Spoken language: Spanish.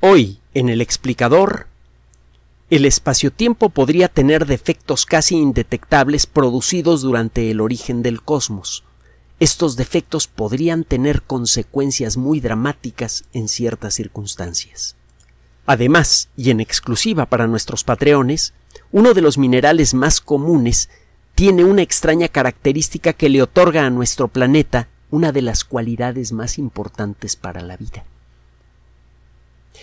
Hoy, en el explicador, el espacio-tiempo podría tener defectos casi indetectables producidos durante el origen del cosmos. Estos defectos podrían tener consecuencias muy dramáticas en ciertas circunstancias. Además, y en exclusiva para nuestros patreones, uno de los minerales más comunes tiene una extraña característica que le otorga a nuestro planeta una de las cualidades más importantes para la vida.